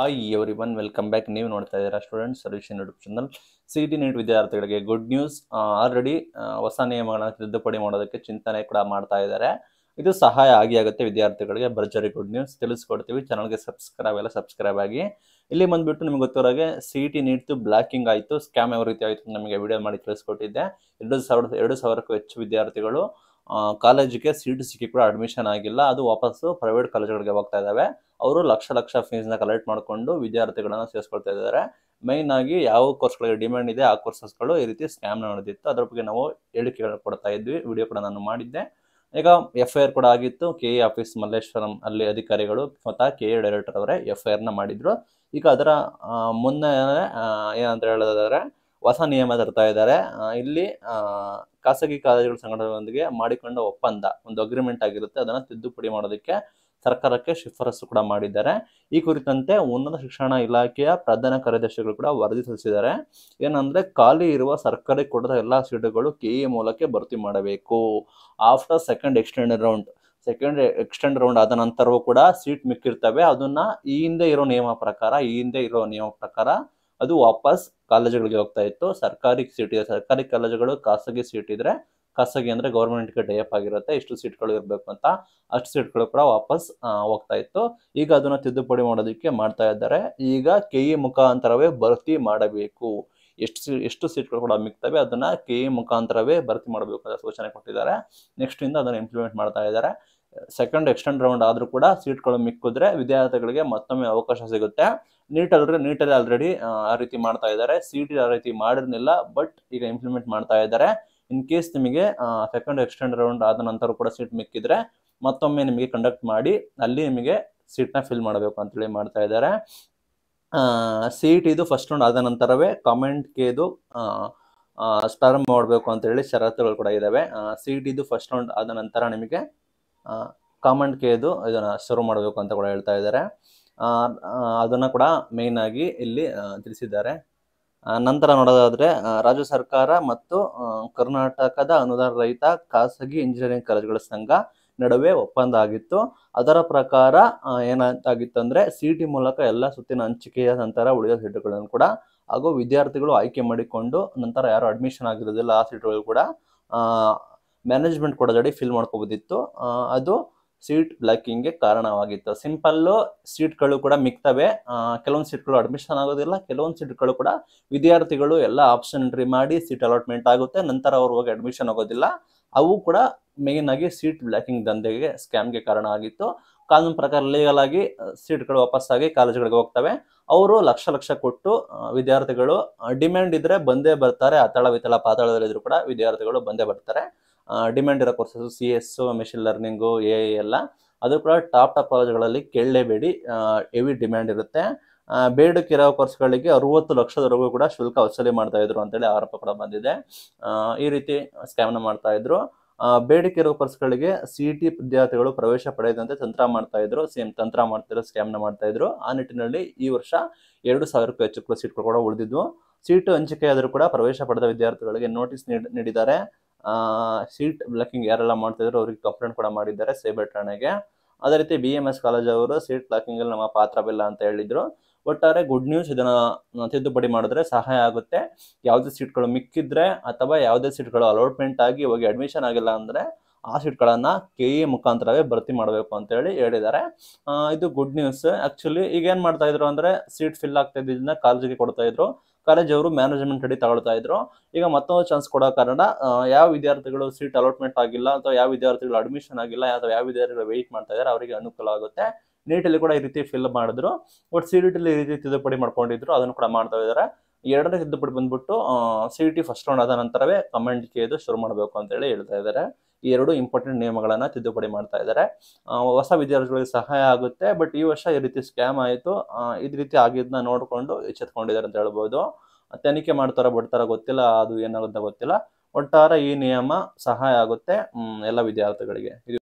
hi everyone welcome back ನೀವು ನೋಡ್ತಾ ಇದ್ದೀರಾ student solution YouTube channel C T NEET ವಿದ್ಯಾರ್ಥಿಗಳಿಗೆ ಗುಡ್ ನ್ಯೂಸ್ ಆಲ್ರೆಡಿ ಹೊಸ ನಿಯಮಗಳನ್ನು ತಿದ್ದುಪಡಿ ಮಾಡೋದಕ್ಕೆ ಚಿಂತನೆ ಕೂಡ ಮಾಡ್ತಾ ಇದ್ದಾರೆ ಇದು ಸಹಾಯ ಆಗಿ ಆಗುತ್ತೆ ವಿದ್ಯಾರ್ಥಿಗಳಿಗೆ ಭರ್ಜರಿ ಗುಡ್ ನ್ಯೂಸ್ ತಿಳಿಸ್ಕೊಡ್ತೀವಿ ಚಾನಲ್ಗೆ ಸಬ್ಸ್ಕ್ರೈಬ್ ಎಲ್ಲ ಸಬ್ಸ್ಕ್ರೈಬ್ ಆಗಿ ಇಲ್ಲಿ ಬಂದ್ಬಿಟ್ಟು ನಿಮ್ಗೆ ಗೊತ್ತಿರೋಗೆ ಸಿ ಟಿ ನೀಟ್ದು ಬ್ಲಾಕಿಂಗ್ ಆಯಿತು ಸ್ಕ್ಯಾಮ್ ಯಾವ ರೀತಿ ಆಯಿತು ನಮಗೆ ವಿಡಿಯೋ ಮಾಡಿ ತಿಳಿಸ್ಕೊಟ್ಟಿದ್ದೆ ಎರಡು ಸಾವಿರದ ಎರಡು ಸಾವಿರಕ್ಕೂ ಹೆಚ್ಚು ವಿದ್ಯಾರ್ಥಿಗಳು ಕಾಲೇಜಿಗೆ ಸೀಟ್ ಸಿಕ್ಕಿ ಕೂಡ ಅಡ್ಮಿಷನ್ ಆಗಿಲ್ಲ ಅದು ವಾಪಸ್ಸು ಪ್ರೈವೇಟ್ ಕಾಲೇಜ್ಗಳಿಗೆ ಹೋಗ್ತಾ ಇದ್ದಾವೆ ಅವರು ಲಕ್ಷ ಲಕ್ಷ ಫೀಸ್ನ ಕಲೆಕ್ಟ್ ಮಾಡಿಕೊಂಡು ವಿದ್ಯಾರ್ಥಿಗಳನ್ನು ಸೇರಿಸ್ಕೊಳ್ತಾ ಇದ್ದಾರೆ ಮೈನ್ ಆಗಿ ಯಾವ ಕೋರ್ಸ್ಗಳಿಗೆ ಡಿಮ್ಯಾಂಡ್ ಇದೆ ಆ ಕೋರ್ಸಸ್ಗಳು ಈ ರೀತಿ ಸ್ಕ್ಯಾಮ್ ನಡೆದಿತ್ತು ಅದರ ಬಗ್ಗೆ ನಾವು ಹೇಳಿಕೆಗಳು ಕೊಡ್ತಾ ಇದ್ವಿ ವಿಡಿಯೋ ಕೂಡ ನಾನು ಮಾಡಿದ್ದೆ ಈಗ ಎಫ್ ಐ ಆರ್ ಕೂಡ ಆಗಿತ್ತು ಕೆ ಎ ಆಫೀಸ್ ಮಲ್ಲೇಶ್ವರಂ ಅಲ್ಲಿ ಅಧಿಕಾರಿಗಳು ಮತ್ತು ಕೆ ಎ ಡೈರೆಕ್ಟರ್ ಅವರೇ ಎಫ್ ಐ ಆರ್ನ ಮಾಡಿದ್ರು ಈಗ ಅದರ ಮುನ್ನ ಏನಂತ ಹೇಳೋದಾದರೆ ಹೊಸ ನಿಯಮ ತರ್ತಾ ಇದ್ದಾರೆ ಇಲ್ಲಿ ಖಾಸಗಿ ಕಾಲೇಜುಗಳ ಸಂಘಟನೆಗಳೊಂದಿಗೆ ಮಾಡಿಕೊಂಡ ಒಪ್ಪಂದ ಒಂದು ಅಗ್ರಿಮೆಂಟ್ ಆಗಿರುತ್ತೆ ಅದನ್ನ ತಿದ್ದುಪಡಿ ಮಾಡೋದಕ್ಕೆ ಸರ್ಕಾರಕ್ಕೆ ಶಿಫಾರಸು ಕೂಡ ಮಾಡಿದ್ದಾರೆ ಈ ಕುರಿತಂತೆ ಉನ್ನತ ಶಿಕ್ಷಣ ಇಲಾಖೆಯ ಪ್ರಧಾನ ಕಾರ್ಯದರ್ಶಿಗಳು ಕೂಡ ವರದಿ ಸಲ್ಲಿಸಿದ್ದಾರೆ ಏನಂದ್ರೆ ಖಾಲಿ ಇರುವ ಸರ್ಕಾರಿ ಕೊಡದ ಎಲ್ಲ ಸೀಟುಗಳು ಕೆ ಇ ಮೂಲಕ ಭರ್ತಿ ಮಾಡಬೇಕು after second extend round second extend round ಆದ ನಂತರವೂ ಕೂಡ ಸೀಟ್ ಮಿಕ್ಕಿರ್ತವೆ ಅದನ್ನ ಈ ಹಿಂದೆ ಇರೋ ನಿಯಮ ಪ್ರಕಾರ ಈ ಹಿಂದೆ ಇರೋ ನಿಯಮ ಪ್ರಕಾರ ಅದು ವಾಪಸ್ ಕಾಲೇಜುಗಳಿಗೆ ಹೋಗ್ತಾ ಇತ್ತು ಸರ್ಕಾರಿ ಸೀಟ್ ಇದೆ ಸರ್ಕಾರಿ ಕಾಲೇಜುಗಳು ಖಾಸಗಿ ಸೀಟ್ ಇದ್ರೆ ಖಾಸಗಿ ಅಂದ್ರೆ ಗೌರ್ಮೆಂಟ್ಗೆ ಡೈಅಪ್ ಆಗಿರುತ್ತೆ ಇಷ್ಟು ಸೀಟ್ಗಳು ಇರಬೇಕು ಅಂತ ಅಷ್ಟು ಸೀಟ್ಗಳು ಕೂಡ ವಾಪಸ್ ಹೋಗ್ತಾ ಇತ್ತು ಈಗ ಅದನ್ನ ತಿದ್ದುಪಡಿ ಮಾಡೋದಕ್ಕೆ ಮಾಡ್ತಾ ಇದ್ದಾರೆ ಈಗ ಕೆ ಇ ಮುಖಾಂತರವೇ ಭರ್ತಿ ಮಾಡಬೇಕು ಎಷ್ಟು ಸೀ ಎಷ್ಟು ಸೀಟ್ಗಳು ಕೂಡ ಮಿಗ್ತವೆ ಅದನ್ನ ಕೆ ಇ ಮುಖಾಂತರವೇ ಭರ್ತಿ ಮಾಡಬೇಕು ಅಂತ ಸೂಚನೆ ಕೊಟ್ಟಿದ್ದಾರೆ ನೆಕ್ಸ್ಟ್ ಇಂದ ಅದನ್ನು ಇಂಪ್ಲಿಮೆಂಟ್ ಮಾಡ್ತಾ ಇದ್ದಾರೆ ಸೆಕೆಂಡ್ ಎಕ್ಸ್ಟೆಂಡ್ ರೌಂಡ್ ಆದರೂ ಕೂಡ ಸೀಟ್ಗಳು ಮಿಕ್ಕಿದ್ರೆ ವಿದ್ಯಾರ್ಥಿಗಳಿಗೆ ಮತ್ತೊಮ್ಮೆ ಅವಕಾಶ ಸಿಗುತ್ತೆ ನೀಟಲ್ ನೀಟಲ್ಲಿ ಆಲ್ರೆಡಿ ಆ ರೀತಿ ಮಾಡ್ತಾ ಇದ್ದಾರೆ ಸೀಟ್ ಆ ರೀತಿ ಮಾಡಿರ್ಲಿಲ್ಲ ಬಟ್ ಈಗ ಇಂಪ್ಲಿಮೆಂಟ್ ಮಾಡ್ತಾ ಇದ್ದಾರೆ ಇನ್ ಕೇಸ್ ನಿಮಗೆ ಸೆಕೆಂಡ್ ಎಕ್ಸ್ಟೆಂಡ್ ರೌಂಡ್ ಆದ ನಂತರ ಕೂಡ ಸೀಟ್ ಮಿಕ್ಕಿದ್ರೆ ಮತ್ತೊಮ್ಮೆ ನಿಮಗೆ ಕಂಡಕ್ಟ್ ಮಾಡಿ ಅಲ್ಲಿ ನಿಮಗೆ ಸೀಟ್ನ ಫಿಲ್ ಮಾಡಬೇಕು ಅಂತೇಳಿ ಮಾಡ್ತಾ ಇದ್ದಾರೆ ಸೀಟ್ ಇದು ಫಸ್ಟ್ ರೌಂಡ್ ಆದ ನಂತರವೇ ಕಾಮೆಂಟ್ ಕೇದು ಪ್ರಾರಂಭ ಮಾಡಬೇಕು ಅಂತೇಳಿ ಷರತ್ತುಗಳು ಕೂಡ ಇದ್ದಾವೆ ಸೀಟ್ ಇದು ಫಸ್ಟ್ ರೌಂಡ್ ಆದ ನಂತರ ನಿಮಗೆ ಕಾಮಂಡ್ ಕೇದು ಇದನ್ನು ಶುರು ಮಾಡಬೇಕು ಅಂತ ಕೂಡ ಹೇಳ್ತಾ ಇದ್ದಾರೆ ಅದನ್ನು ಕೂಡ ಮೇಯ್ನ್ ಆಗಿ ಇಲ್ಲಿ ತಿಳಿಸಿದ್ದಾರೆ ನಂತರ ನೋಡೋದಾದರೆ ರಾಜ್ಯ ಸರ್ಕಾರ ಮತ್ತು ಕರ್ನಾಟಕದ ಅನುದಾನ ರಹಿತ ಖಾಸಗಿ ಇಂಜಿನಿಯರಿಂಗ್ ಕಾಲೇಜುಗಳ ಸಂಘ ನಡುವೆ ಒಪ್ಪಂದ ಆಗಿತ್ತು ಅದರ ಪ್ರಕಾರ ಅಂದರೆ ಸಿ ಟಿ ಮೂಲಕ ಎಲ್ಲ ಸುತ್ತಿನ ಹಂಚಿಕೆಯ ನಂತರ ಉಳಿದ ಸೀಟುಗಳನ್ನು ಕೂಡ ಹಾಗೂ ವಿದ್ಯಾರ್ಥಿಗಳು ಆಯ್ಕೆ ಮಾಡಿಕೊಂಡು ನಂತರ ಯಾರು ಅಡ್ಮಿಷನ್ ಆಗಿರೋದಿಲ್ಲ ಆ ಸೀಟುಗಳು ಕೂಡ ಮ್ಯಾನೇಜ್ಮೆಂಟ್ ಕೊಡೋದಡಿ ಫಿಲ್ ಮಾಡ್ಕೋಬೋದಿತ್ತು ಅದು ಸೀಟ್ ಬ್ಲಾಕಿಂಗ್ಗೆ ಕಾರಣವಾಗಿತ್ತು ಸಿಂಪಲ್ಲು ಸೀಟ್ಗಳು ಕೂಡ ಮಿಕ್ತವೆ ಕೆಲವೊಂದು ಸೀಟ್ಗಳು ಅಡ್ಮಿಷನ್ ಆಗೋದಿಲ್ಲ ಕೆಲವೊಂದು ಸೀಟ್ಗಳು ಕೂಡ ವಿದ್ಯಾರ್ಥಿಗಳು ಎಲ್ಲ ಆಪ್ಷನ್ ಎಂಟ್ರಿ ಮಾಡಿ ಸೀಟ್ ಅಲಾಟ್ಮೆಂಟ್ ಆಗುತ್ತೆ ನಂತರ ಅವ್ರು ಹೋಗಿ ಅಡ್ಮಿಷನ್ ಆಗೋದಿಲ್ಲ ಅವು ಕೂಡ ಮೇನ್ ಆಗಿ ಸೀಟ್ ಬ್ಲಾಕಿಂಗ್ ದಂಧೆಗೆ ಸ್ಕ್ಯಾಮ್ಗೆ ಕಾರಣ ಆಗಿತ್ತು ಕಾನೂನು ಪ್ರಕಾರ ಲೀಗಲ್ ಆಗಿ ಸೀಟ್ಗಳು ವಾಪಸ್ಸಾಗಿ ಕಾಲೇಜ್ಗಳಿಗೆ ಹೋಗ್ತವೆ ಅವರು ಲಕ್ಷ ಲಕ್ಷ ಕೊಟ್ಟು ವಿದ್ಯಾರ್ಥಿಗಳು ಡಿಮ್ಯಾಂಡ್ ಇದ್ರೆ ಬಂದೇ ಬರ್ತಾರೆ ಆತಳ ವಿತಳ ಪಾತಾಳದಲ್ಲಿದ್ರು ಕೂಡ ವಿದ್ಯಾರ್ಥಿಗಳು ಬಂದೇ ಬರ್ತಾರೆ ಡಿಮ್ಯಾಂಡ್ ಇರೋ courses C S machine learning ಎ ಎಲ್ಲ ಅದು ಕೂಡ ಟಾಪ್ ಟಾಪ್ ಕಾಲೇಜ್ಗಳಲ್ಲಿ ಕೇಳಲೇಬೇಡಿ ಹೆವಿ ಡಿಮ್ಯಾಂಡ್ ಇರುತ್ತೆ ಬೇಡಕ್ಕಿರೋ ಕೋರ್ಸ್ಗಳಿಗೆ ಅರುವತ್ತು ಲಕ್ಷದವರೆಗೂ ಕೂಡ ಶುಲ್ಕ ವಸೂಲಿ ಮಾಡ್ತಾ ಇದ್ರು ಅಂತೇಳಿ ಆರೋಪ ಕೂಡ ಬಂದಿದೆ ಈ ರೀತಿ ಸ್ಕ್ಯಾಮ್ನ ಮಾಡ್ತಾ ಇದ್ರು ಬೇಡಿಕೆರೋ ಕೋರ್ಸ್ಗಳಿಗೆ ಸಿ ಟಿ ವಿದ್ಯಾರ್ಥಿಗಳು ಪ್ರವೇಶ ಪಡೆಯದಂತೆ ತಂತ್ರ ಮಾಡ್ತಾ ಇದ್ರು ಸೇಮ್ ತಂತ್ರ ಮಾಡ್ತಿರೋ ಸ್ಕ್ಯಾಮ್ನ ಮಾಡ್ತಾ ಇದ್ರು ಆ ನಿಟ್ಟಿನಲ್ಲಿ ಈ ವರ್ಷ ಎರಡು ಸಾವಿರಕ್ಕೂ ಹೆಚ್ಚು ಸೀಟ್ಗಳು ಕೂಡ ಉಳಿದಿದ್ವು ಸೀಟು ಹಂಚಿಕೆಯಾದರೂ ಕೂಡ ಪ್ರವೇಶ ಪಡೆದ ವಿದ್ಯಾರ್ಥಿಗಳಿಗೆ ನೋಟಿಸ್ ನೀಡಿದ್ದಾರೆ ಸೀಟ್ ಬ್ಲಾಕಿಂಗ್ ಯಾರೆಲ್ಲ ಮಾಡ್ತಾ ಇದ್ರು ಅವ್ರಿಗೆ ಕಂಪ್ಲೇಂಟ್ ಕೂಡ ಮಾಡಿದ್ದಾರೆ ಸೇಬೆ ಠಾಣೆಗೆ ಅದೇ ರೀತಿ ಬಿ ಎಮ್ ಎಸ್ ಕಾಲೇಜ್ ಅವರು ಸೀಟ್ ಅಲ್ಲಿ ನಮ್ಮ ಪಾತ್ರವಿಲ್ಲ ಅಂತ ಹೇಳಿದ್ರು ಒಟ್ಟಾರೆ ಗುಡ್ ನ್ಯೂಸ್ ಇದನ್ನು ತಿದ್ದುಪಡಿ ಮಾಡಿದ್ರೆ ಸಹಾಯ ಆಗುತ್ತೆ ಯಾವುದೇ ಸೀಟ್ಗಳು ಮಿಕ್ಕಿದ್ರೆ ಅಥವಾ ಯಾವುದೇ ಸೀಟ್ಗಳು ಅಲೋಟ್ಮೆಂಟ್ ಆಗಿ ಹೋಗಿ ಅಡ್ಮಿಷನ್ ಆಗಿಲ್ಲ ಅಂದರೆ ಆ ಸೀಟ್ಗಳನ್ನು ಕೆ ಇ e ಮುಖಾಂತರವೇ ಭರ್ತಿ ಮಾಡಬೇಕು ಅಂತೇಳಿ ಹೇಳಿದ್ದಾರೆ ಇದು ಗುಡ್ ನ್ಯೂಸ್ ಆ್ಯಕ್ಚುಲಿ ಈಗ ಏನು ಮಾಡ್ತಾ ಇದ್ರು ಅಂದರೆ ಸೀಟ್ ಫಿಲ್ ಆಗ್ತಾ ಇದ್ದಿದ್ದನ್ನ ಕಾಲೇಜಿಗೆ ಕೊಡ್ತಾ ಇದ್ರು ಕಾಲೇಜ್ ಅವರು ಮ್ಯಾನೇಜ್ಮೆಂಟ್ ಅಡಿ ತಗೊಳ್ತಾ ಇದ್ರು ಈಗ ಮತ್ತೊಂದು ಚಾನ್ಸ್ ಕೊಡೋ ಕಾರಣ ಯಾವ ವಿದ್ಯಾರ್ಥಿಗಳು ಸೀಟ್ ಅಲಾಟ್ಮೆಂಟ್ ಆಗಿಲ್ಲ ಅಥವಾ ಯಾವ ವಿದ್ಯಾರ್ಥಿಗಳು ಅಡ್ಮಿಷನ್ ಆಗಿಲ್ಲ ಅಥವಾ ಯಾವ ವಿದ್ಯಾರ್ಥಿಗಳು ವೆಯ್ಟ್ ಮಾಡ್ತಾ ಇದ್ದಾರೆ ಅವರಿಗೆ ಅನುಕೂಲ ಆಗುತ್ತೆ ನೀಟ್ ಅಲ್ಲಿ ಕೂಡ ಈ ರೀತಿ ಫಿಲ್ ಮಾಡಿದ್ರು ಬಟ್ ಸಿ ಡಿ ಈ ರೀತಿ ತಿದ್ದುಪಡಿ ಮಾಡ್ಕೊಂಡಿದ್ರು ಅದನ್ನು ಕೂಡ ಮಾಡ್ತಾ ಇದ್ದಾರೆ ಎರಡನೇ ತಿದ್ದುಪಡಿ ಬಂದ್ಬಿಟ್ಟು ಸಿ ಟಿ ಫಸ್ಟ್ ರೌಂಡ್ ಆದ ನಂತರವೇ ಕಮೆಂಟ್ ಕೇದು ಶುರು ಮಾಡಬೇಕು ಅಂತ ಹೇಳಿ ಹೇಳ್ತಾ ಇದ್ದಾರೆ ಈ ಎರಡು ಇಂಪಾರ್ಟೆಂಟ್ ನಿಯಮಗಳನ್ನ ತಿದ್ದುಪಡಿ ಮಾಡ್ತಾ ಇದ್ದಾರೆ ಹೊಸ ವಿದ್ಯಾರ್ಥಿಗಳಿಗೆ ಸಹಾಯ ಆಗುತ್ತೆ ಬಟ್ ಈ ವರ್ಷ ಈ ರೀತಿ ಸ್ಕ್ಯಾಮ್ ಆಯಿತು ಇದ್ ರೀತಿ ಆಗಿದ್ದನ್ನ ನೋಡಿಕೊಂಡು ಎಚ್ಚೆತ್ಕೊಂಡಿದ್ದಾರೆ ಅಂತ ಹೇಳ್ಬೋದು ತನಿಖೆ ಮಾಡ್ತಾರ ಬಿಡ್ತಾರ ಗೊತ್ತಿಲ್ಲ ಅದು ಏನಾಗುತ್ತೆ ಗೊತ್ತಿಲ್ಲ ಒಟ್ಟಾರೆ ಈ ನಿಯಮ ಸಹಾಯ ಆಗುತ್ತೆ ಎಲ್ಲ ವಿದ್ಯಾರ್ಥಿಗಳಿಗೆ